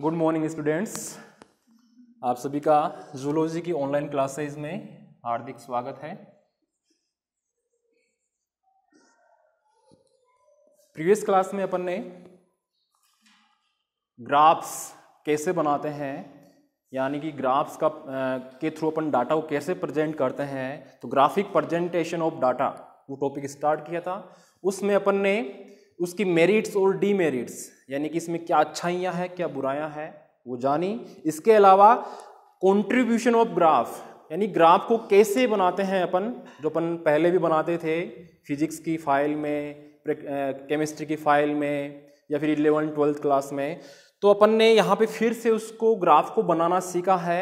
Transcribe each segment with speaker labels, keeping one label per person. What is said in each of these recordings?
Speaker 1: good morning students आप सभी का जूलॉजी की ऑनलाइन क्लासेज में हार्दिक स्वागत है प्रीवियस क्लास में अपन ने ग्राफ्स कैसे बनाते हैं यानी कि ग्राफ्स का के थ्रू अपन डाटा को कैसे प्रेजेंट करते हैं तो ग्राफिक प्रेजेंटेशन ऑफ डाटा वो टॉपिक स्टार्ट किया था उसमें अपन ने उसकी मेरिट्स और डीमेरिट्स यानी कि इसमें क्या अच्छाइयाँ हैं क्या बुराइयाँ हैं वो जानी इसके अलावा कॉन्ट्रीब्यूशन ऑफ ग्राफ यानी ग्राफ को कैसे बनाते हैं अपन जो अपन पहले भी बनाते थे फिजिक्स की फाइल में केमिस्ट्री की फाइल में या फिर इलेवन ट्वेल्थ क्लास में तो अपन ने यहाँ पे फिर से उसको ग्राफ को बनाना सीखा है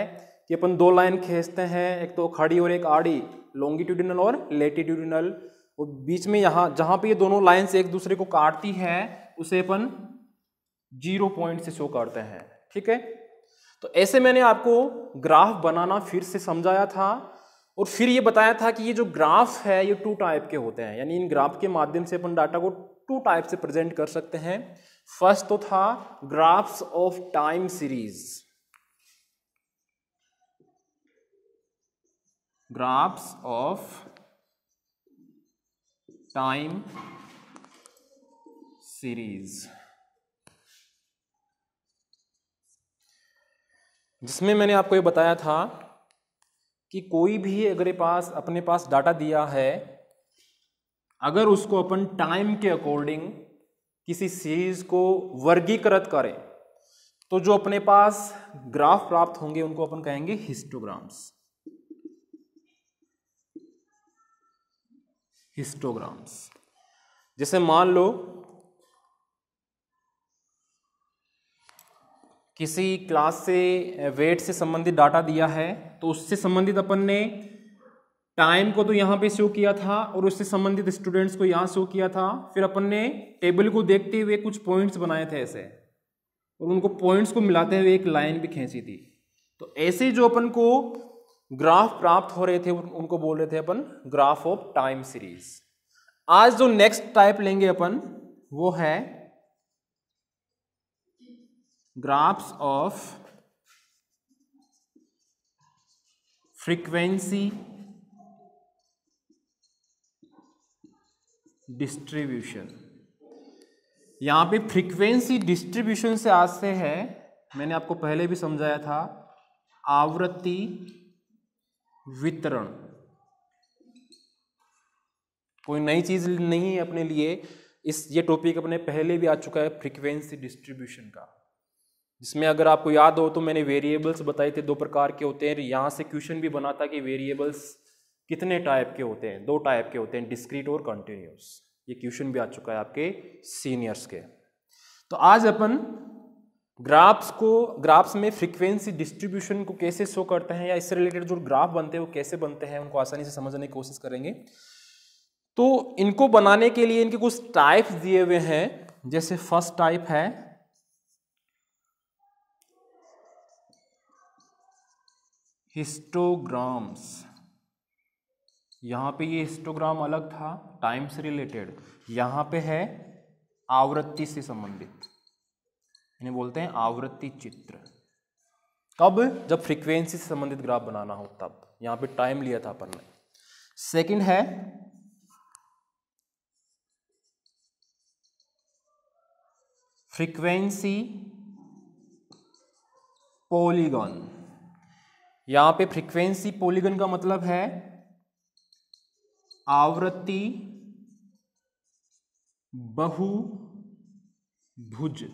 Speaker 1: कि अपन दो लाइन खींचते हैं एक तो खड़ी और एक आड़ी लॉन्गिट्यूडिनल और लेटिट्यूडिनल और बीच में यहाँ जहाँ पे ये दोनों लाइन्स एक दूसरे को काटती हैं उसे अपन जीरो पॉइंट से शो करते हैं ठीक है तो ऐसे मैंने आपको ग्राफ बनाना फिर से समझाया था और फिर ये बताया था कि ये जो ग्राफ है ये टू टाइप के होते हैं यानी इन ग्राफ के माध्यम से अपन डाटा को टू टाइप से प्रेजेंट कर सकते हैं फर्स्ट तो था graphs of time series graphs of time series जिसमें मैंने आपको ये बताया था कि कोई भी अगर पास अपने पास डाटा दिया है अगर उसको अपन टाइम के अकॉर्डिंग किसी सीरीज को वर्गीकृत करें तो जो अपने पास ग्राफ प्राप्त होंगे उनको अपन कहेंगे हिस्टोग्राम्स हिस्टोग्राम्स जैसे मान लो किसी क्लास से वेट से संबंधित डाटा दिया है तो उससे संबंधित अपन ने टाइम को तो यहाँ पे शो किया था और उससे संबंधित स्टूडेंट्स को यहाँ शो किया था फिर अपन ने टेबल को देखते हुए कुछ पॉइंट्स बनाए थे ऐसे और उनको पॉइंट्स को मिलाते हुए एक लाइन भी खींची थी तो ऐसे जो अपन को ग्राफ प्राप्त हो रहे थे उनको बोल रहे थे अपन ग्राफ ऑफ टाइम सीरीज आज जो नेक्स्ट टाइप लेंगे अपन वो है graphs of frequency डिस्ट्रीब्यूशन यहाँ पे फ्रीक्वेंसी डिस्ट्रीब्यूशन से आज से है मैंने आपको पहले भी समझाया था आवृत्ति वितरण कोई नई चीज नहीं है अपने लिए इस ये टॉपिक अपने पहले भी आ चुका है फ्रीक्वेंसी डिस्ट्रीब्यूशन का जिसमें अगर आपको याद हो तो मैंने वेरिएबल्स बताए थे दो प्रकार के होते हैं यहाँ से क्वेश्चन भी बना था कि वेरिएबल्स कितने टाइप के होते हैं दो टाइप के होते हैं डिस्क्रीट और कंटिन्यूस ये क्वेश्चन भी आ चुका है आपके सीनियर्स के तो आज अपन ग्राफ्स को ग्राफ्स में फ्रीक्वेंसी डिस्ट्रीब्यूशन को कैसे शो करते हैं या इससे रिलेटेड जो ग्राफ बनते हैं वो कैसे बनते हैं उनको आसानी से समझने की कोशिश करेंगे तो इनको बनाने के लिए इनके कुछ टाइप्स दिए हुए हैं जैसे फर्स्ट टाइप है हिस्टोग्राम्स यहाँ पे ये हिस्टोग्राम अलग था टाइम से रिलेटेड यहाँ पे है आवृत्ति से संबंधित इन्हें बोलते हैं आवृत्ति चित्र कब जब फ्रीक्वेंसी से संबंधित ग्राफ बनाना हो तब यहाँ पे टाइम लिया था अपन ने सेकंड है फ्रीक्वेंसी पॉलीगॉन यहां पे फ्रीक्वेंसी पॉलीगन का मतलब है आवृत्ति बहु भुज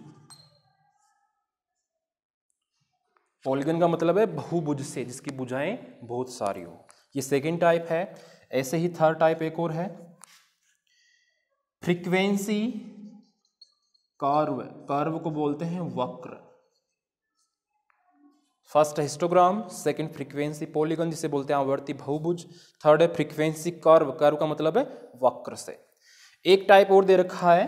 Speaker 1: पॉलीगन का मतलब है बहुभुज से जिसकी बुझाएं बहुत सारी हो ये सेकेंड टाइप है ऐसे ही थर्ड टाइप एक और है फ्रीक्वेंसी कर्व कर्व को बोलते हैं वक्र फर्स्ट है हिस्टोग्राम सेकंड फ्रीक्वेंसी पॉलीगन जिसे बोलते हैं आवर्ती बहुभुज थर्ड है फ्रीक्वेंसी कर्व कर्व का मतलब है वक्र से एक टाइप और दे रखा है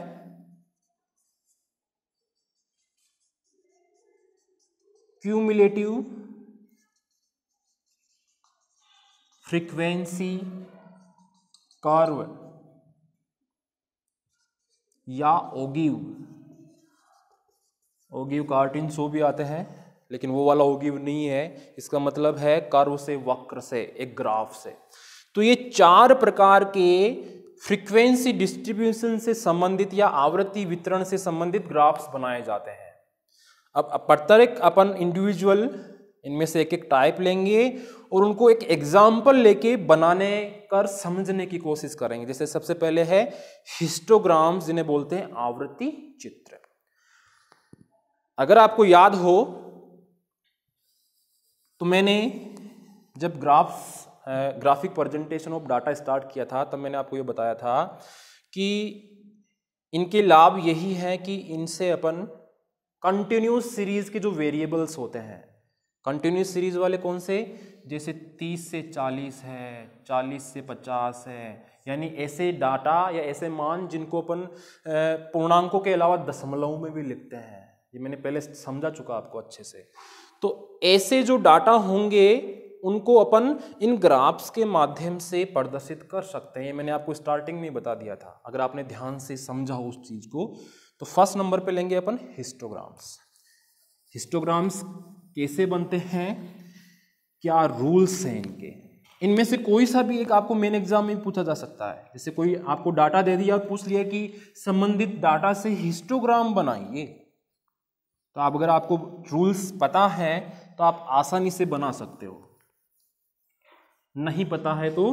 Speaker 1: क्यूमुलेटिव फ्रीक्वेंसी कर्व या ओगिव ओगिव कार्टिन शो भी आते हैं लेकिन वो वाला होगी नहीं है इसका मतलब है कर्व से वक्र से एक ग्राफ से तो ये चार प्रकार के फ्रीक्वेंसी डिस्ट्रीब्यूशन से संबंधित या आवृत्ति वितरण से संबंधित ग्राफ्स बनाए जाते हैं अब प्रत्येक अपन इंडिविजुअल इनमें से एक एक टाइप लेंगे और उनको एक एग्जाम्पल लेके बनाने कर समझने की कोशिश करेंगे जैसे सबसे पहले है हिस्टोग्राम्स जिन्हें बोलते हैं आवृत्ति चित्र अगर आपको याद हो तो मैंने जब graphs graphic presentation of data start किया था तब मैंने आपको ये बताया था कि इनके लाभ यही है कि इनसे अपन कंटिन्यूस सीरीज़ के जो वेरिएबल्स होते हैं कंटिन्यूस सीरीज़ वाले कौन से जैसे 30 से 40 है 40 से 50 है यानी ऐसे डाटा या ऐसे मान जिनको अपन पूर्णांकों के अलावा दशमलवों में भी लिखते हैं ये मैंने पहले समझा चुका आपको अच्छे से तो ऐसे जो डाटा होंगे उनको अपन इन ग्राफ्स के माध्यम से प्रदर्शित कर सकते हैं मैंने आपको स्टार्टिंग में बता दिया था अगर आपने ध्यान से समझा उस चीज़ को तो फर्स्ट नंबर पे लेंगे अपन हिस्टोग्राम्स हिस्टोग्राम्स कैसे बनते हैं क्या रूल्स हैं इनके इनमें से कोई सा भी एक आपको मेन एग्जाम में पूछा जा सकता है जैसे कोई आपको डाटा दे दिया और पूछ लिया कि संबंधित डाटा से हिस्टोग्राम बनाइए तो आप अगर आपको रूल्स पता है तो आप आसानी से बना सकते हो नहीं पता है तो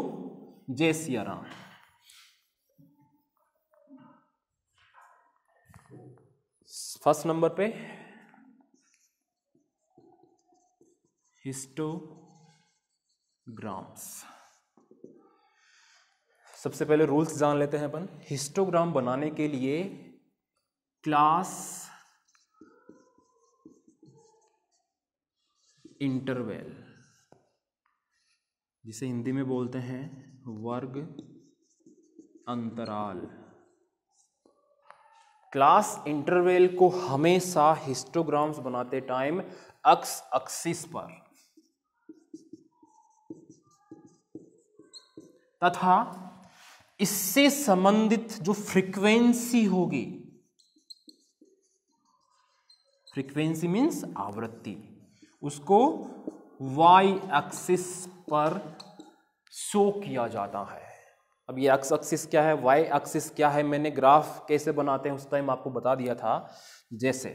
Speaker 1: जय सिया राम फर्स्ट नंबर पे हिस्टोग्राम्स सबसे पहले रूल्स जान लेते हैं अपन हिस्टोग्राम बनाने के लिए क्लास इंटरवेल जिसे हिंदी में बोलते हैं वर्ग अंतराल क्लास इंटरवेल को हमेशा हिस्टोग्राम्स बनाते टाइम अक्स अक्सिस पर तथा इससे संबंधित जो फ्रीक्वेंसी होगी फ्रीक्वेंसी मीन्स आवृत्ति उसको वाई एक्सिस पर शो किया जाता है अब ये एक्स एक्सिस क्या है वाई एक्सिस क्या है मैंने ग्राफ कैसे बनाते हैं उस टाइम आपको बता दिया था जैसे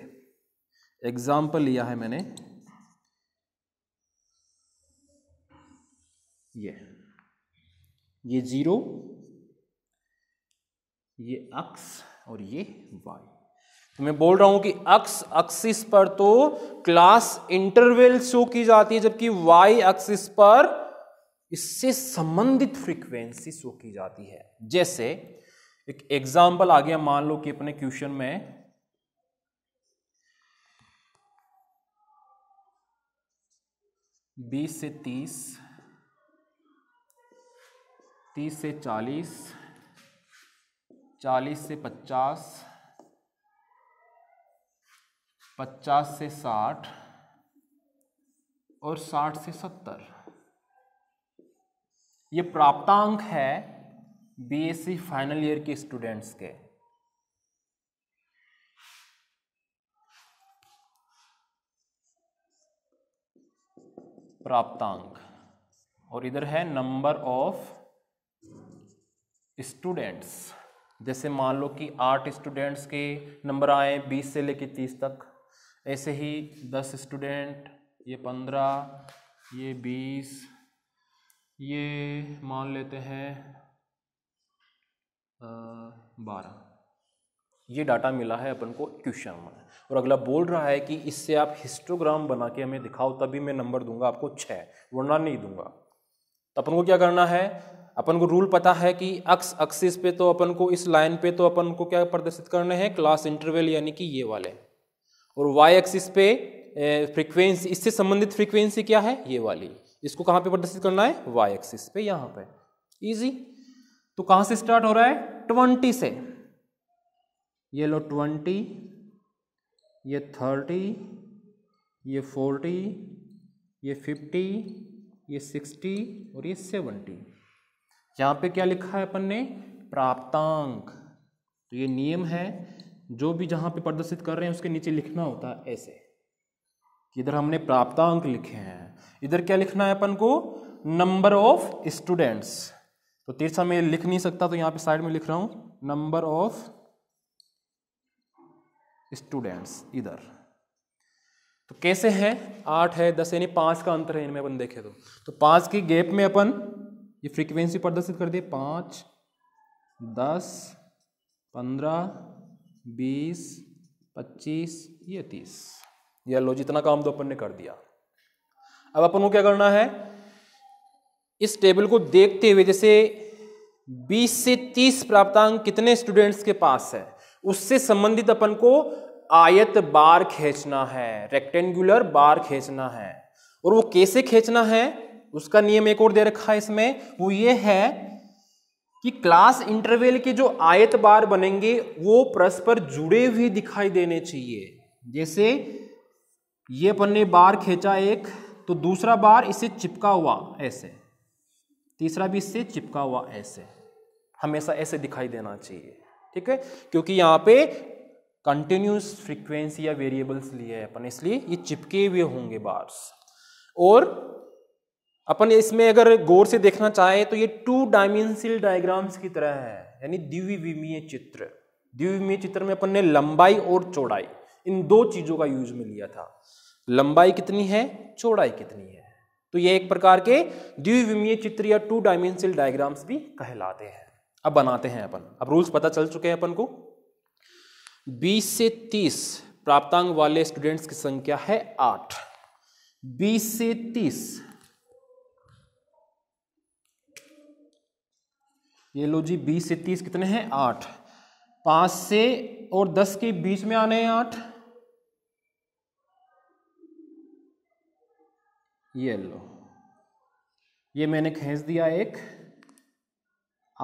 Speaker 1: एग्जाम्पल लिया है मैंने ये ये जीरो ये एक्स और ये वाई तो मैं बोल रहा हूं कि अक्स अक्सिस पर तो क्लास इंटरवल शो की जाती है जबकि वाई अक्सिस पर इससे संबंधित फ्रीक्वेंसी शो की जाती है जैसे एक एग्जाम्पल आ गया मान लो कि अपने क्वेश्चन में बीस से तीस तीस से चालीस चालीस से पचास पचास से साठ और साठ से सत्तर ये प्राप्तांक है बीएससी फाइनल ईयर के स्टूडेंट्स के प्राप्तांक और इधर है नंबर ऑफ स्टूडेंट्स जैसे मान लो कि आठ स्टूडेंट्स के नंबर आए बीस से लेके तीस तक ऐसे ही दस स्टूडेंट ये पंद्रह ये बीस ये मान लेते हैं बारह ये डाटा मिला है अपन को क्वेश्चन में और अगला बोल रहा है कि इससे आप हिस्टोग्राम बना के हमें दिखाओ तभी मैं नंबर दूंगा आपको छः वरना नहीं दूंगा तो अपन को क्या करना है अपन को रूल पता है कि अक्स अक्सिस पे तो अपन को इस लाइन पे तो अपन को क्या प्रदर्शित करने हैं क्लास इंटरवल यानी कि ये वाले और वाई एक्सिस पे फ्रीक्वेंसी इससे संबंधित फ्रीक्वेंसी क्या है ये वाली इसको कहाँ पे प्रदर्शित करना है वाई एक्सिस पे यहाँ पे इजी तो कहाँ से स्टार्ट हो रहा है ट्वेंटी से ये लो ट्वेंटी ये थर्टी ये फोर्टी ये फिफ्टी ये सिक्सटी और ये सेवेंटी यहाँ पे क्या लिखा है अपन ने प्राप्तांक तो ये नियम है जो भी जहाँ पे प्रदर्शित कर रहे हैं उसके नीचे लिखना होता है ऐसे कि इधर हमने प्राप्तांक लिखे हैं इधर क्या लिखना है अपन को नंबर ऑफ स्टूडेंट्स तो तीसरा मैं लिख नहीं सकता तो यहाँ पे साइड में लिख रहा हूँ नंबर ऑफ स्टूडेंट्स इधर तो कैसे है आठ है दस यानी पाँच का अंतर है इनमें अपन देखे तो तो पाँच की गैप में अपन ये फ्रीक्वेंसी प्रदर्शित कर दिए पाँच दस पंद्रह बीस पच्चीस ये तीस ये लो जितना काम तो अपन ने कर दिया अब अपन को क्या करना है इस टेबल को देखते हुए जैसे 20 से 30 प्राप्तांक कितने स्टूडेंट्स के पास है उससे संबंधित अपन को आयत बार खींचना है रेक्टेंगुलर बार खींचना है और वो कैसे खींचना है उसका नियम एक और दे रखा है इसमें वो ये है कि क्लास इंटरवेल के जो आयत बार बनेंगे वो परस्पर जुड़े हुए दिखाई देने चाहिए जैसे ये अपन ने बार खींचा एक तो दूसरा बार इसे चिपका हुआ ऐसे तीसरा भी इससे चिपका हुआ ऐसे हमेशा ऐसे दिखाई देना चाहिए ठीक है क्योंकि यहाँ पे कंटिन्यूस फ्रिक्वेंसी या वेरिएबल्स लिए हैं अपन इसलिए ये चिपके हुए होंगे बार्स और अपन इसमें अगर गौर से देखना चाहे तो ये टू डायमेंशनल डायग्राम्स की तरह है यानी द्विविमीय चित्र द्विविमीय चित्र में अपन ने लंबाई और चौड़ाई इन दो चीजों का यूज में लिया था लंबाई कितनी है चौड़ाई कितनी है तो ये एक प्रकार के द्विविमीय चित्र या टू डायमेंशनल डायग्राम्स भी कहलाते हैं अब बनाते हैं अपन अब रूल्स पता चल चुके हैं अपन को बीस से तीस प्राप्तांक वाले स्टूडेंट्स की संख्या है आठ बीस से तीस ये लो जी बीस से तीस कितने हैं आठ पाँच से और दस के बीच में आने हैं आठ ये लो ये मैंने खेच दिया एक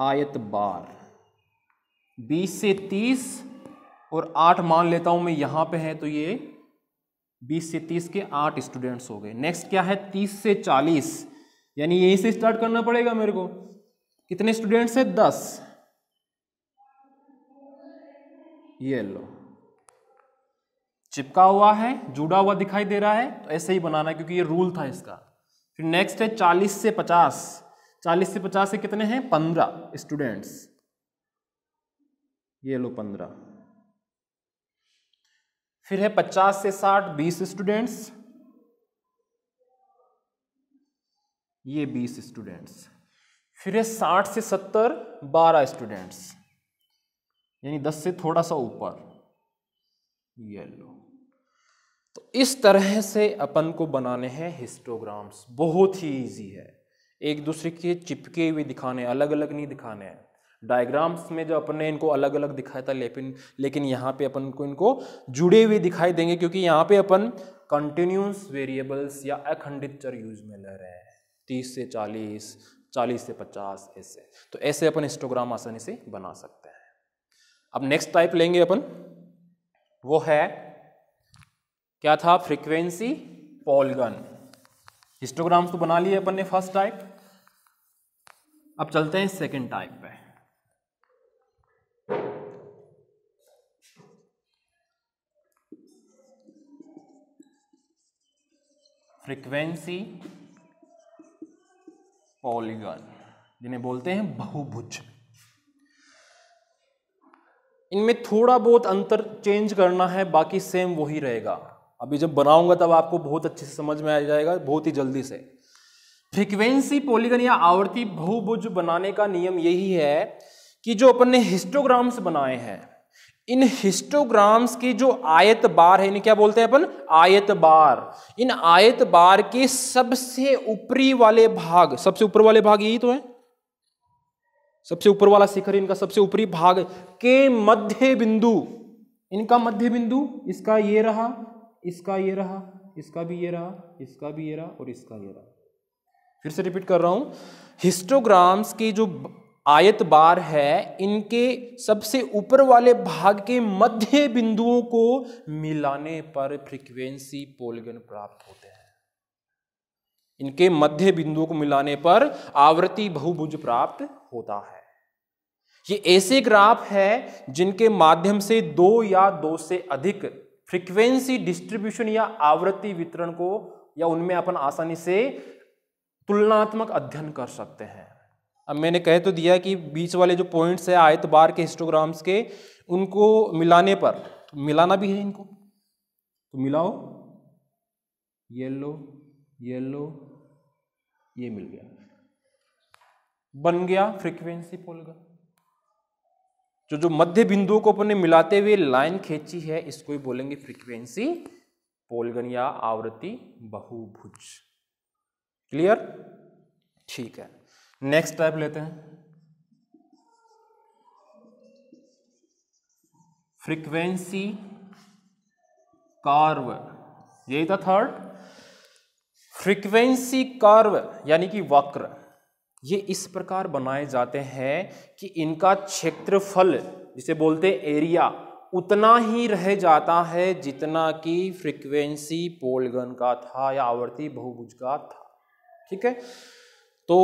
Speaker 1: आयत बार बीस से तीस और आठ मान लेता हूं मैं यहां पे है तो ये बीस से तीस के आठ स्टूडेंट्स हो गए नेक्स्ट क्या है तीस से चालीस यानी यहीं से स्टार्ट करना पड़ेगा मेरे को कितने स्टूडेंट्स हैं दस ये लो चिपका हुआ है जुड़ा हुआ दिखाई दे रहा है तो ऐसे ही बनाना है क्योंकि ये रूल था इसका फिर नेक्स्ट है चालीस से पचास चालीस से पचास से कितने हैं पंद्रह स्टूडेंट्स ये लो पंद्रह फिर है पचास से साठ बीस स्टूडेंट्स ये बीस स्टूडेंट्स फिर है साठ से सत्तर बारह स्टूडेंट्स यानी दस से थोड़ा सा ऊपर येलो तो इस तरह से अपन को बनाने हैं हिस्टोग्राम्स बहुत ही इजी है एक दूसरे के चिपके हुए दिखाने अलग अलग नहीं दिखाने हैं डायग्राम्स में जो अपन ने इनको अलग अलग दिखाया था लेकिन लेकिन यहाँ पे अपन को इनको जुड़े हुए दिखाई देंगे क्योंकि यहाँ पे अपन कंटिन्यूस वेरिएबल्स या अखंडित चर यूज में ले रहे हैं तीस से चालीस 40 से 50 ऐसे तो ऐसे अपन हिस्टोग्राम आसानी से बना सकते हैं अब नेक्स्ट टाइप लेंगे अपन वो है क्या था फ्रीक्वेंसी पॉलगन हिस्टोग्राम्स तो बना लिए अपन ने फर्स्ट टाइप अब चलते हैं सेकंड टाइप पे फ्रीक्वेंसी पॉलीगन जिन्हें बोलते हैं बहुभुज इनमें थोड़ा बहुत अंतर चेंज करना है बाकी सेम वही रहेगा अभी जब बनाऊंगा तब आपको बहुत अच्छे से समझ में आ जाएगा बहुत ही जल्दी से फ्रीक्वेंसी पॉलीगन या आवर्ती बहुभुज बनाने का नियम यही है कि जो अपन ने हिस्टोग्राम्स बनाए हैं इन हिस्टोग्राम्स की जो आयत बार है इन्हें क्या बोलते हैं अपन आयत बार इन आयत बार के सबसे ऊपरी वाले भाग सबसे ऊपर वाले भाग यही तो है सबसे ऊपर वाला शिखर इनका सबसे ऊपरी भाग के मध्य बिंदु इनका मध्य बिंदु इसका ये रहा इसका ये रहा इसका भी ये रहा इसका भी ये रहा और इसका ये रहा फिर से रिपीट कर रहा हूं हिस्टोग्राम्स की जो आयत बार है इनके सबसे ऊपर वाले भाग के मध्य बिंदुओं को मिलाने पर फ्रीक्वेंसी पोलगन प्राप्त होते हैं इनके मध्य बिंदुओं को मिलाने पर आवृत्ति बहुभुज प्राप्त होता है ये ऐसे ग्राफ है जिनके माध्यम से दो या दो से अधिक फ्रीक्वेंसी डिस्ट्रीब्यूशन या आवृत्ति वितरण को या उनमें अपन आसानी से तुलनात्मक अध्ययन कर सकते हैं अब मैंने कह तो दिया कि बीच वाले जो पॉइंट्स है आयत बार के हिस्टोग्राम्स के उनको मिलाने पर तो मिलाना भी है इनको तो मिलाओ येलो येलो ये मिल गया बन गया फ्रीक्वेंसी पोल का जो जो मध्य बिंदुओं को अपने मिलाते हुए लाइन खींची है इसको ही बोलेंगे फ्रीक्वेंसी पोलगन या आवृत्ति बहुभुज क्लियर ठीक है नेक्स्ट टाइप लेते हैं फ्रीक्वेंसी कार्व यही था थर्ड फ्रीक्वेंसी कार्व यानी कि वक्र ये इस प्रकार बनाए जाते हैं कि इनका क्षेत्रफल जिसे बोलते एरिया उतना ही रह जाता है जितना कि फ्रीक्वेंसी पोलगन का था या आवर्ती बहुभुज का था ठीक है तो